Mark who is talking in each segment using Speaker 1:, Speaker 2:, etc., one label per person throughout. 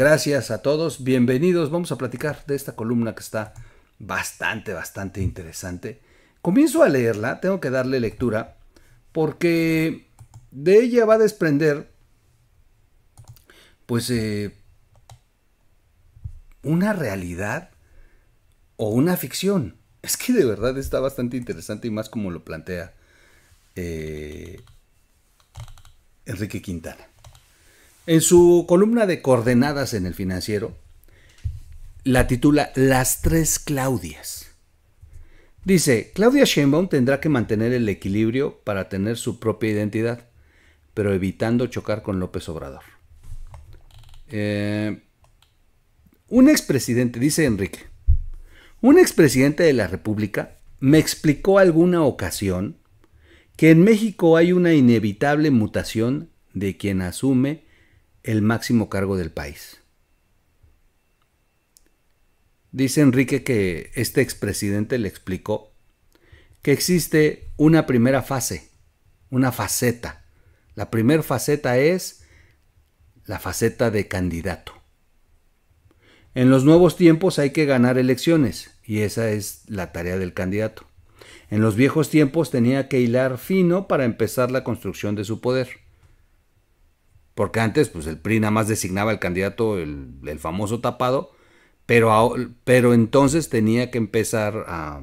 Speaker 1: Gracias a todos, bienvenidos. Vamos a platicar de esta columna que está bastante, bastante interesante. Comienzo a leerla, tengo que darle lectura, porque de ella va a desprender, pues, eh, una realidad o una ficción. Es que de verdad está bastante interesante y más como lo plantea eh, Enrique Quintana. En su columna de coordenadas en el financiero, la titula Las tres Claudias. Dice, Claudia Sheinbaum tendrá que mantener el equilibrio para tener su propia identidad, pero evitando chocar con López Obrador. Eh, un expresidente, dice Enrique, un expresidente de la República me explicó alguna ocasión que en México hay una inevitable mutación de quien asume el máximo cargo del país. Dice Enrique que este expresidente le explicó que existe una primera fase, una faceta. La primera faceta es la faceta de candidato. En los nuevos tiempos hay que ganar elecciones y esa es la tarea del candidato. En los viejos tiempos tenía que hilar fino para empezar la construcción de su poder. Porque antes, pues el PRI nada más designaba el candidato, el, famoso tapado, pero, pero entonces tenía que empezar a,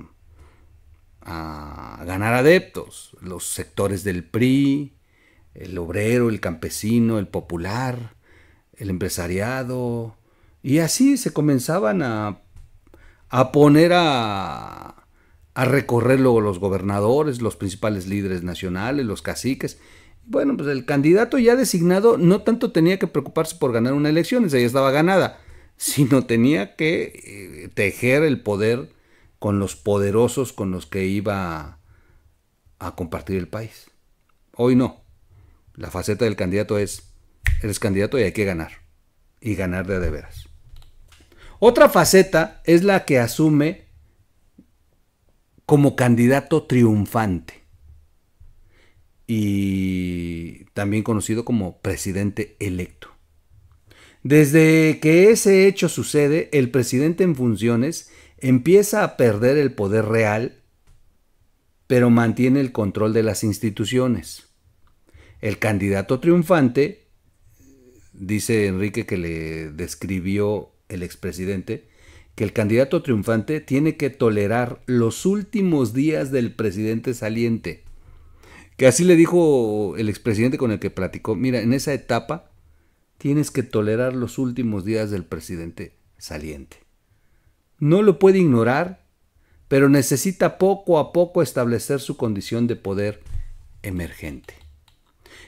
Speaker 1: a ganar adeptos. Los sectores del PRI, el obrero, el campesino, el popular, el empresariado. Y así se comenzaban a, a poner a, a recorrer los gobernadores, los principales líderes nacionales, los caciques. Bueno, pues el candidato ya designado no tanto tenía que preocuparse por ganar una elección, esa ya estaba ganada, sino tenía que eh, tejer el poder con los poderosos con los que iba a compartir el país. Hoy no. La faceta del candidato es, eres candidato y hay que ganar. Y ganar de a de veras. Otra faceta es la que asume como candidato triunfante y también conocido como presidente electo. Desde que ese hecho sucede, el presidente en funciones empieza a perder el poder real, pero mantiene el control de las instituciones. El candidato triunfante, dice Enrique que le describió el expresidente, que el candidato triunfante tiene que tolerar los últimos días del presidente saliente que así le dijo el expresidente con el que platicó, mira, en esa etapa tienes que tolerar los últimos días del presidente saliente. No lo puede ignorar, pero necesita poco a poco establecer su condición de poder emergente.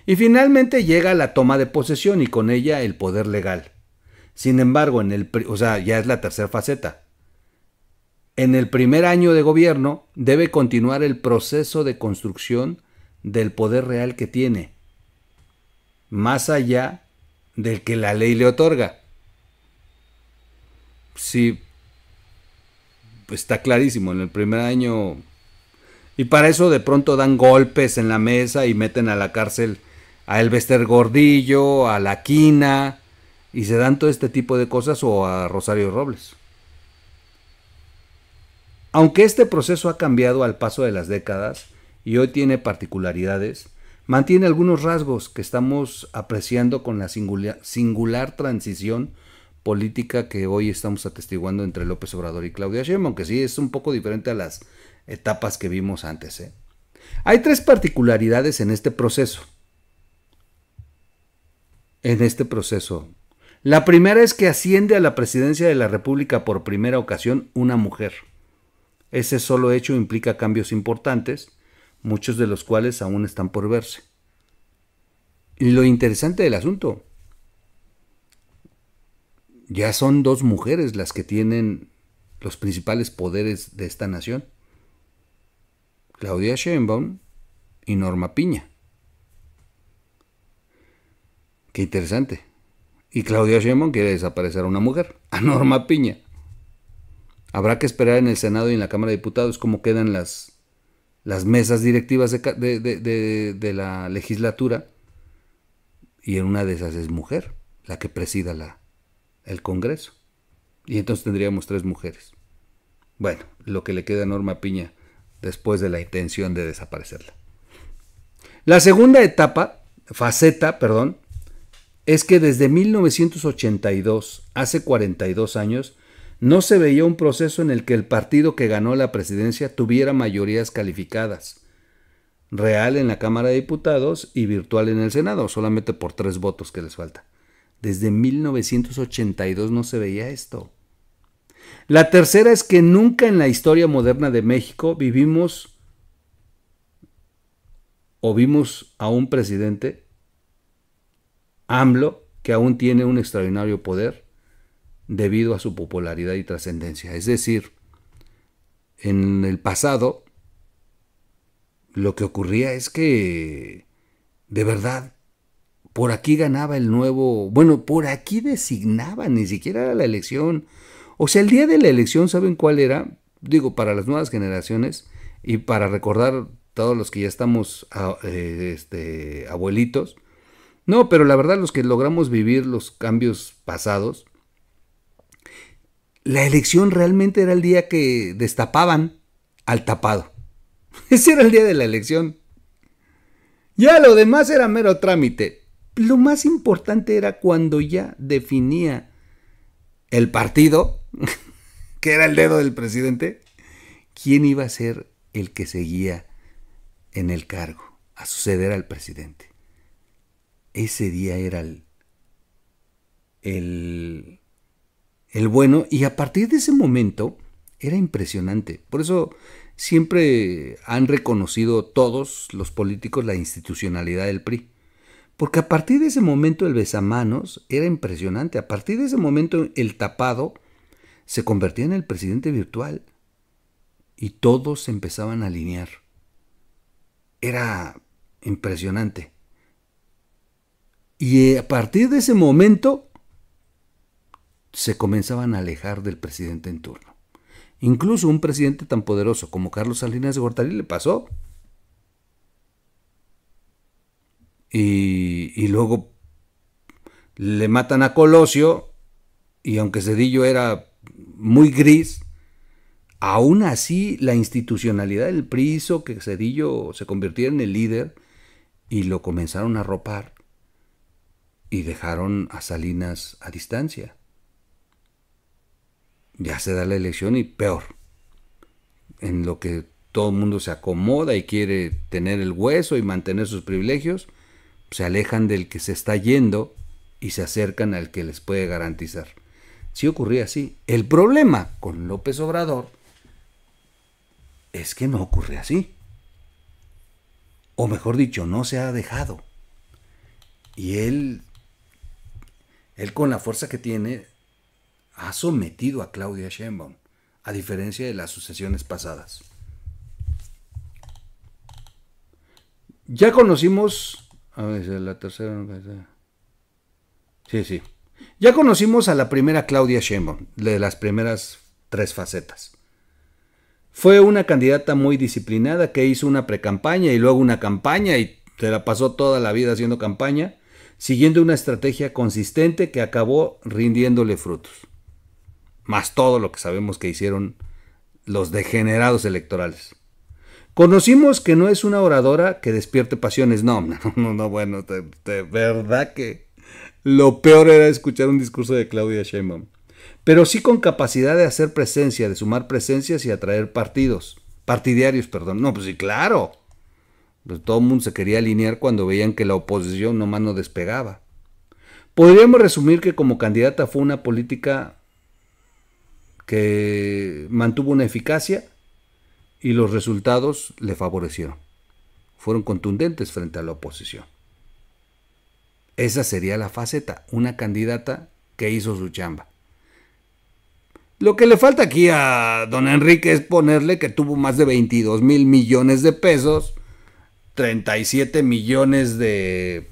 Speaker 1: Y finalmente llega la toma de posesión y con ella el poder legal. Sin embargo, en el, o sea, ya es la tercera faceta. En el primer año de gobierno debe continuar el proceso de construcción del poder real que tiene, más allá del que la ley le otorga. Sí, está clarísimo, en el primer año... Y para eso de pronto dan golpes en la mesa y meten a la cárcel a Elvester Gordillo, a La Quina, y se dan todo este tipo de cosas o a Rosario Robles. Aunque este proceso ha cambiado al paso de las décadas, y hoy tiene particularidades, mantiene algunos rasgos que estamos apreciando con la singular, transición política que hoy estamos atestiguando entre López Obrador y Claudia Sheinbaum, aunque sí es un poco diferente a las etapas que vimos antes. ¿eh? Hay tres particularidades en este proceso. En este proceso. La primera es que asciende a la presidencia de la República por primera ocasión una mujer. Ese solo hecho implica cambios importantes muchos de los cuales aún están por verse. Y lo interesante del asunto, ya son dos mujeres las que tienen los principales poderes de esta nación. Claudia Sheinbaum y Norma Piña. Qué interesante. Y Claudia Sheinbaum quiere desaparecer a una mujer, a Norma Piña. Habrá que esperar en el Senado y en la Cámara de Diputados cómo quedan las las mesas directivas de, la legislatura, y en una de esas es mujer, la que presida el Congreso. Y entonces tendríamos tres mujeres. Bueno, lo que le queda a Norma Piña después de la intención de desaparecerla. La segunda etapa, faceta, perdón, es que desde 1982, hace 42 años, no se veía un proceso en el que el partido que ganó la presidencia tuviera mayorías calificadas, real en la Cámara de Diputados y virtual en el Senado, solamente por tres votos que les falta. Desde 1982 no se veía esto. La tercera es que nunca en la historia moderna de México vivimos o vimos a un presidente, AMLO, que aún tiene un extraordinario poder, debido a su popularidad y trascendencia. Es decir, en el pasado lo que ocurría es que, de verdad, por aquí ganaba el nuevo, bueno, por aquí designaba, ni siquiera era la elección. O sea, el día de la elección, ¿saben cuál era? Digo, para las nuevas generaciones y para recordar todos los que ya estamos eh, este, abuelitos. No, pero la verdad los que logramos vivir los cambios pasados, la elección realmente era el día que destapaban al tapado. Ese era el día de la elección. Ya lo demás era mero trámite. Lo más importante era cuando ya definía el partido, que era el dedo del presidente, quién iba a ser el que seguía en el cargo, a suceder al presidente. Ese día era el, el el bueno, y a partir de ese momento era impresionante. Por eso siempre han reconocido todos los políticos la institucionalidad del PRI. Porque a partir de ese momento el besamanos era impresionante. A partir de ese momento el tapado se convertía en el presidente virtual. Y todos empezaban a alinear. Era impresionante. Y eh, a partir de ese momento se comenzaban a alejar del presidente en turno. Incluso un presidente tan poderoso como Carlos Salinas de Gortari le pasó. Y, luego le matan a Colosio, y aunque Cedillo era muy gris, aún así la institucionalidad del PRI que Cedillo se convirtiera en el líder y lo comenzaron a ropar y dejaron a Salinas a distancia ya se da la elección y peor, en lo que todo el mundo se acomoda y quiere tener el hueso y mantener sus privilegios, se alejan del que se está yendo y se acercan al que les puede garantizar. Si sí ocurría así, el problema con López Obrador es que no ocurre así. O mejor dicho, no se ha dejado. Y él, él con la fuerza que tiene, ha sometido a Claudia Sheinbaum, a diferencia de las sucesiones pasadas. Ya conocimos... A ver, la tercera... Sí, sí. Ya conocimos a la primera Claudia Sheinbaum, de las primeras tres facetas. Fue una candidata muy disciplinada que hizo una precampaña y luego una campaña y se la pasó toda la vida haciendo campaña, siguiendo una estrategia consistente que acabó rindiéndole frutos más todo lo que sabemos que hicieron los degenerados electorales. Conocimos que no es una oradora que despierte pasiones. No, no, no, bueno, de, verdad que lo peor era escuchar un discurso de Claudia Sheinbaum. Pero sí con capacidad de hacer presencia, de sumar presencias y atraer partidos. Partidarios, perdón. No, pues sí, claro. Pues todo el mundo se quería alinear cuando veían que la oposición nomás no despegaba. Podríamos resumir que como candidata fue una política que mantuvo una eficacia y los resultados le favorecieron. Fueron contundentes frente a la oposición. Esa sería la faceta, una candidata que hizo su chamba. Lo que le falta aquí a don Enrique es ponerle que tuvo más de 22 mil millones de pesos, 37 millones de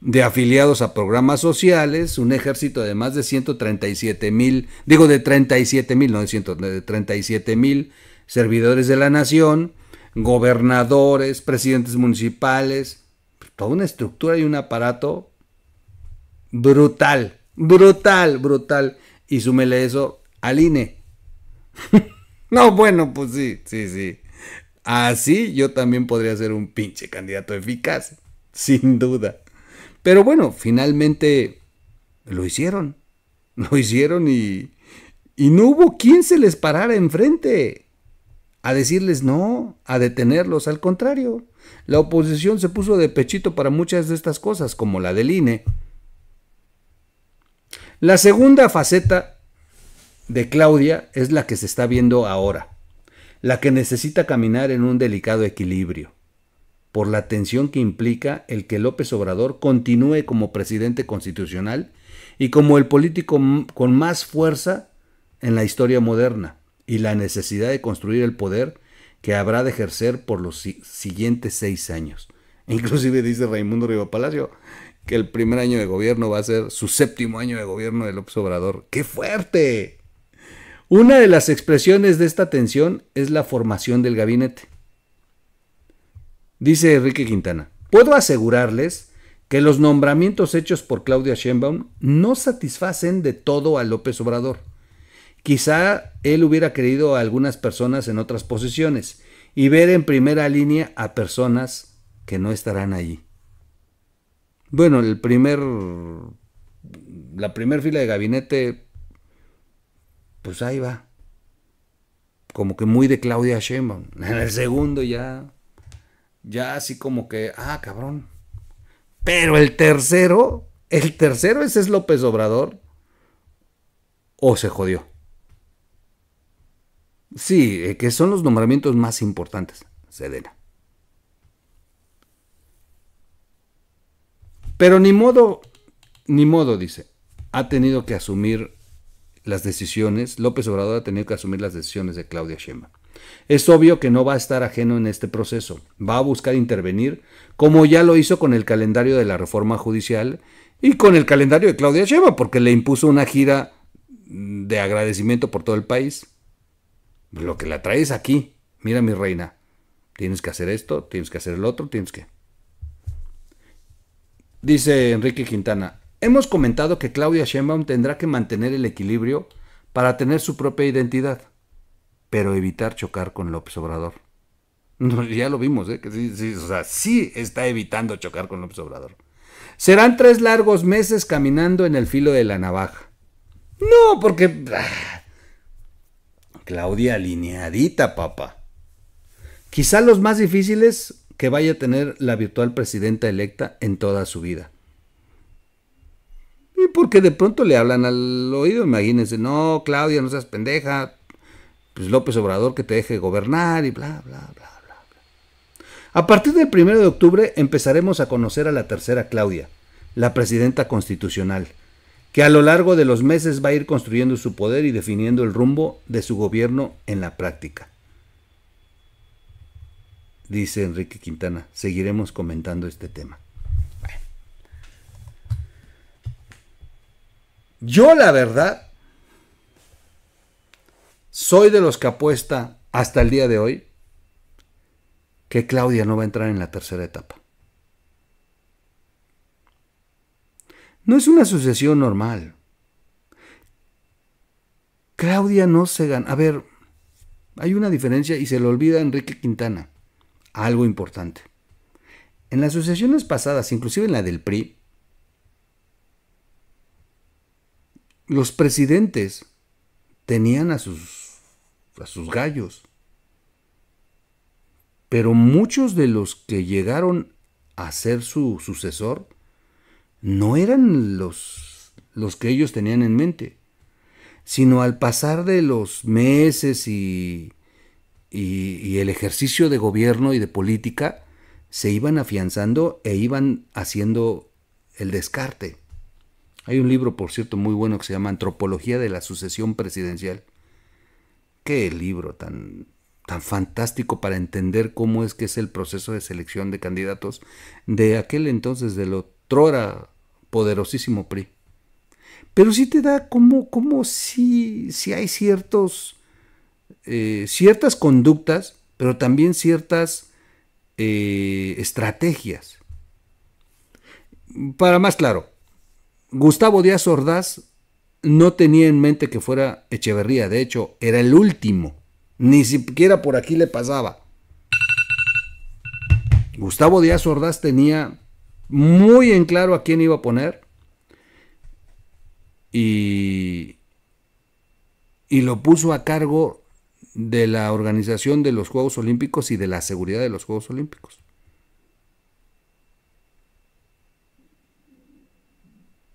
Speaker 1: de afiliados a programas sociales, un ejército de más de 137 mil, digo de 37 mil, no de 137 mil servidores de la nación, gobernadores, presidentes municipales, toda una estructura y un aparato brutal, brutal, brutal. Y súmele eso al INE. no, bueno, pues sí, sí, sí. Así yo también podría ser un pinche candidato eficaz, sin duda. Pero bueno, finalmente lo hicieron. Lo hicieron y, no hubo quien se les parara enfrente a decirles no, a detenerlos. Al contrario, la oposición se puso de pechito para muchas de estas cosas, como la del INE. La segunda faceta de Claudia es la que se está viendo ahora, la que necesita caminar en un delicado equilibrio por la tensión que implica el que López Obrador continúe como presidente constitucional y como el político con más fuerza en la historia moderna y la necesidad de construir el poder que habrá de ejercer por los siguientes seis años. Inclusive dice Raimundo Riva Palacio que el primer año de gobierno va a ser su séptimo año de gobierno de López Obrador. ¡Qué fuerte! Una de las expresiones de esta tensión es la formación del gabinete. Dice Enrique Quintana, puedo asegurarles que los nombramientos hechos por Claudia Sheinbaum no satisfacen de todo a López Obrador. Quizá él hubiera querido a algunas personas en otras posiciones y ver en primera línea a personas que no estarán allí. Bueno, el primer la primera fila de gabinete pues ahí va. Como que muy de Claudia Sheinbaum. En el segundo ya ya así como que, ah, cabrón. Pero el tercero, el tercero ese es López Obrador, o se jodió. Sí, eh, que son los nombramientos más importantes, Sedena. Pero ni modo, ni modo, dice. Ha tenido que asumir las decisiones, López Obrador ha tenido que asumir las decisiones de Claudia Sheinbaum. Es obvio que no va a estar ajeno en este proceso, va a buscar intervenir, como ya lo hizo con el calendario de la reforma judicial y con el calendario de Claudia Sheinbaum, porque le impuso una gira de agradecimiento por todo el país. Lo que la traes aquí, mira mi reina, tienes que hacer esto, tienes que hacer el otro, tienes que... Dice Enrique Quintana, hemos comentado que Claudia Sheinbaum tendrá que mantener el equilibrio para tener su propia identidad pero evitar chocar con López Obrador. ya lo vimos, ¿eh? sí, sí, o sea, sí está evitando chocar con López Obrador. Serán tres largos meses caminando en el filo de la navaja. No, porque... Claudia alineadita, papá. Quizá los más difíciles que vaya a tener la virtual presidenta electa en toda su vida. Y porque de pronto le hablan al oído, imagínense, no, Claudia, no seas pendeja, pues, López Obrador que te deje gobernar y bla, bla, bla, bla, bla. A partir del 1 de octubre empezaremos a conocer a la tercera Claudia, la presidenta constitucional, que a lo largo de los meses va a ir construyendo su poder y definiendo el rumbo de su gobierno en la práctica. Dice Enrique Quintana, seguiremos comentando este tema. Yo la verdad soy de los que apuesta hasta el día de hoy que Claudia no va a entrar en la tercera etapa. No es una sucesión normal. Claudia no se gana. A ver, hay una diferencia y se le olvida Enrique Quintana. Algo importante. En las sucesiones pasadas, inclusive en la del PRI, los presidentes tenían a sus a sus gallos. Pero muchos de los que llegaron a ser su sucesor no eran los, los que ellos tenían en mente, sino al pasar de los meses y, y el ejercicio de gobierno y de política, se iban afianzando e iban haciendo el descarte. Hay un libro, por cierto, muy bueno que se llama Antropología de la Sucesión Presidencial qué libro tan, tan fantástico para entender cómo es que es el proceso de selección de candidatos de aquel entonces, del otrora poderosísimo PRI. Pero sí te da como, como si, si hay ciertos, eh, ciertas conductas, pero también ciertas eh, estrategias. Para más claro, Gustavo Díaz Ordaz no tenía en mente que fuera Echeverría, de hecho, era el último. Ni siquiera por aquí le pasaba. Gustavo Díaz Ordaz tenía muy en claro a quién iba a poner. Y, y lo puso a cargo de la organización de los Juegos Olímpicos y de la seguridad de los Juegos Olímpicos.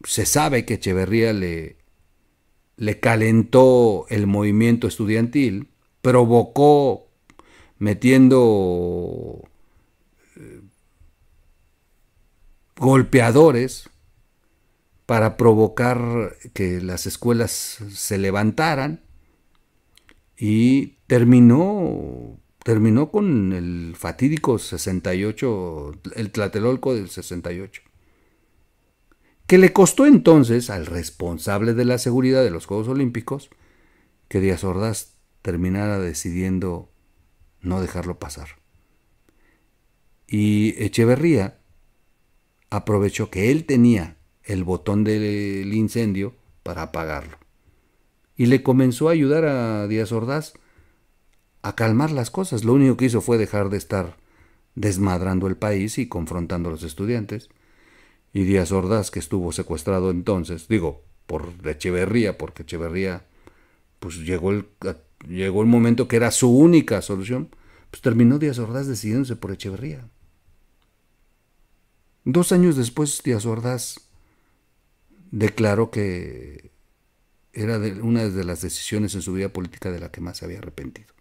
Speaker 1: Se sabe que Echeverría le, le calentó el movimiento estudiantil, provocó metiendo eh, golpeadores para provocar que las escuelas se levantaran y terminó terminó con el fatídico 68 el Tlatelolco del 68 que le costó entonces al responsable de la seguridad de los Juegos Olímpicos que Díaz Ordaz terminara decidiendo no dejarlo pasar. Y Echeverría aprovechó que él tenía el botón del incendio para apagarlo. Y le comenzó a ayudar a Díaz Ordaz a calmar las cosas. Lo único que hizo fue dejar de estar desmadrando el país y confrontando a los estudiantes y Díaz Ordaz, que estuvo secuestrado entonces, digo, por Echeverría, porque Echeverría, pues llegó el, llegó el momento que era su única solución, pues terminó Díaz Ordaz decidiéndose por Echeverría. Dos años después, Díaz Ordaz declaró que era una de las decisiones en su vida política de la que más se había arrepentido.